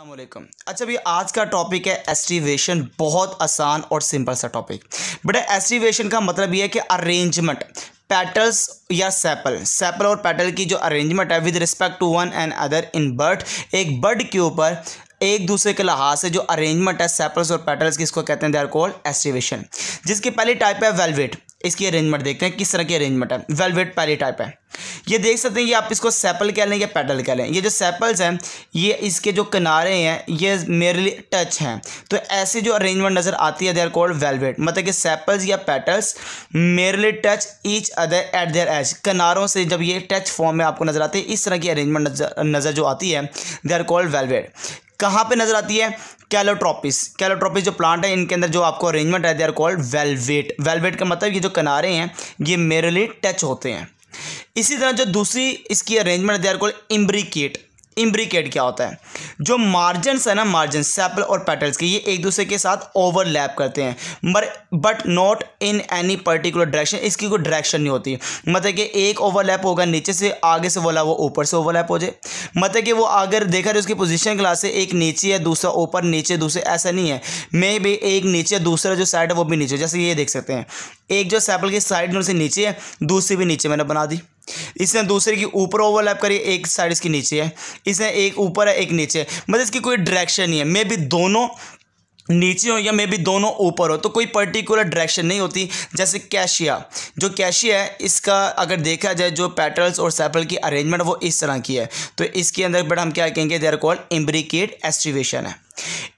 असलम अच्छा भैया आज का टॉपिक है एस्टिवेशन बहुत आसान और सिंपल सा टॉपिक बेटा एस्टिवेशन का मतलब ये है कि अरेंजमेंट पेटल्स या सेपल सेपल और पेटल की जो अरेंजमेंट है with respect to one and other in bud एक बर्ड के ऊपर एक दूसरे के लिहाज से जो अरेंजमेंट है सेपल्स और पेटल्स की इसको कहते हैं दे आर कॉल्ड एस्टिवेशन जिसकी पहली टाइप है वेलवेट इसकी अरेंजमेंट देखते हैं किस तरह की अरेंजमेंट है वेलवेट पहली टाइप है ये देख सकते हैं ये आप इसको सेपल कह लें या पेटल कह लें ये जो सेपल्स हैं ये इसके जो किनारे हैं ये लिए टच हैं तो ऐसे जो अरेंजमेंट नज़र आती है दे आर कॉल्ड वेलवेट मतलब कि सेपल्स या petals merely touch each other at their edge किनारों से जब ये टच फॉर्म में आपको नज़र आते हैं इस तरह की अरेंजमेंट नज़र जो आती है दे आर कॉल्ड वेलवेट कहाँ पर नज़र आती है कैलोट्रोपिस कैलोट्रोपिस जो प्लांट है इनके अंदर जो आपको अरेंजमेंट है they are called valvate valvate का मतलब ये जो किनारे हैं ये मेरे लिए टच होते हैं इसी तरह जो दूसरी इसकी arrangement they're call imbricate imbricate क्या होता है जो मार्जिन है ना मार्जिन सेपल और पेटल्स के ये एक दूसरे के साथ ओवरलैप करते हैं बर, but not in any particular direction इसकी कोई डायरेक्शन नहीं होती मतलब कि एक ओवरलैप होगा नीचे से आगे से बोला वो ऊपर से ओवरलैप हो जाए मतलब कि वो अगर देखा जाए उसकी पोजिशन क्लास से एक नीचे है दूसरा ऊपर नीचे दूसरे ऐसा नहीं है मे भी एक नीचे दूसरा जो साइड है वो भी नीचे जैसे ये देख सकते हैं एक जो सेपल की साइड से नीचे है दूसरी भी नीचे मैंने बना दी इसने दूसरे की ऊपर ओवरलैप करी एक साइड इसकी नीचे है इसने एक ऊपर है एक नीचे है मतलब इसकी कोई डायरेक्शन नहीं है मे भी दोनों नीचे हो या मे बी दोनों ऊपर हो तो कोई पर्टिकुलर डायरेक्शन नहीं होती जैसे कैशिया जो कैशिया है इसका अगर देखा जाए जो पेटल्स और सैपल की अरेंजमेंट वो इस तरह की है तो इसके अंदर बट हम क्या कहेंगे दे कॉल्ड इम्ब्रिकेट एस्ट्रीवेशन है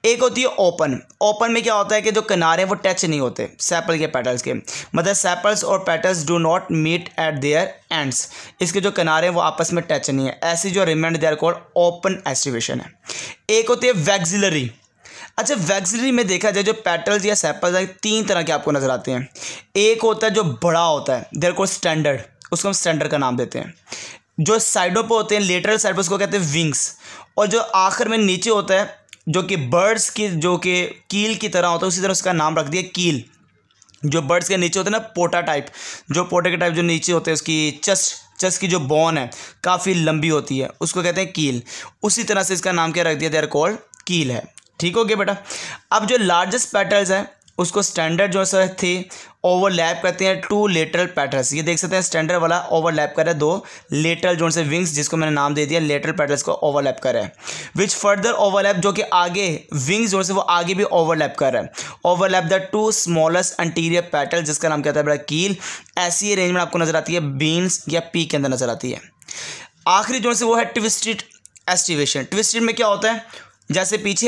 एक होती है ओपन ओपन में क्या होता है कि जो किनारे वो टच नहीं होते सैपल के पेटल्स के मतलब सैपल्स और petals do not meet at their ends इसके जो किनारे वो आपस में टच नहीं है ऐसी जो remained they're called open aestivation है एक होती है वैक्सिलरी अच्छा वैक्सिलरी में देखा जाए जो पेटल्स या सैपल्स है तीन तरह के आपको नज़र आते हैं एक होता है जो बड़ा होता है देयर कॉल स्टैंडर्ड उसको हम स्टैंडर्ड का नाम देते हैं जो साइडों पर होते हैं लेटरल साइड पर उसको कहते हैं विंग्स और जो आखिर में नीचे होता है जो कि बर्ड्स की जो कि कील की तरह होता है उसी तरह उसका नाम रख दिया कील जो बर्ड्स के नीचे होते हैं ना पोटा टाइप जो पोटे के टाइप जो नीचे होते हैं उसकी चस्ट चस्ट की जो बॉन है काफ़ी लंबी होती है उसको कहते हैं कील उसी तरह से इसका नाम क्या रख दिया देर कॉल्ड कील है ठीक हो गया बेटा अब जो लार्जेस्ट पेटल्स हैं उसको स्टैंडर्ड जो सर थी ओवरलैप करते हैं टू लेटरल पैटर्स ये देख सकते हैं स्टैंडर्ड वाला ओवरलैप कर रहा है दो लेटरल जो से विंग्स जिसको मैंने नाम दे दिया लेटरल पैटर्स को ओवरलैप कर रहा है विच फर्दर ओवरलैप जो कि आगे विंग्स जो से वो आगे भी ओवरलैप कर रहा है overlap the two smallest anterior petal जिसका नाम क्या था बड़ा कील ऐसी अरेंजमेंट आपको नजर आती है बीन्स या पी के अंदर नजर आती है आखिरी जो से वो है ट्विस्टेड एस्टिवेशन ट्विस्टेड में क्या होता है जैसे पीछे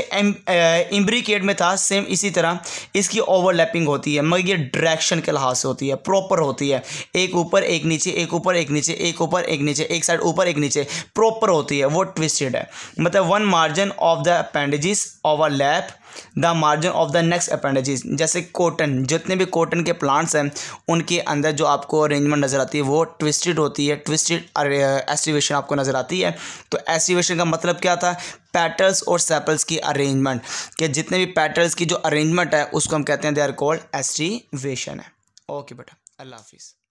इम्ब्रिकेट में था सेम इसी तरह इसकी ओवरलैपिंग होती है मगर ये डायरेक्शन के लिहाज से होती है प्रॉपर होती है एक ऊपर एक नीचे एक ऊपर एक नीचे एक ऊपर एक नीचे एक साइड ऊपर एक नीचे प्रॉपर होती है वो ट्विस्टेड है मतलब one margin of the appendages overlap the margin of the next appendages जैसे कॉटन जितने भी कॉटन के प्लांट्स हैं उनके अंदर जो आपको अरेंजमेंट नज़र आती है वो ट्विस्टेड होती है ट्विस्टेड एस्टिवेशन आपको नज़र आती है तो एस्टिवेशन का मतलब क्या था पैटर्स और सेपल्स की अरेंजमेंट के जितने भी पैटर्स की जो अरेंजमेंट है उसको हम कहते हैं दे आर कॉल्ड एस्टिवेशन है ओके बेटा अल्लाह हाफिज़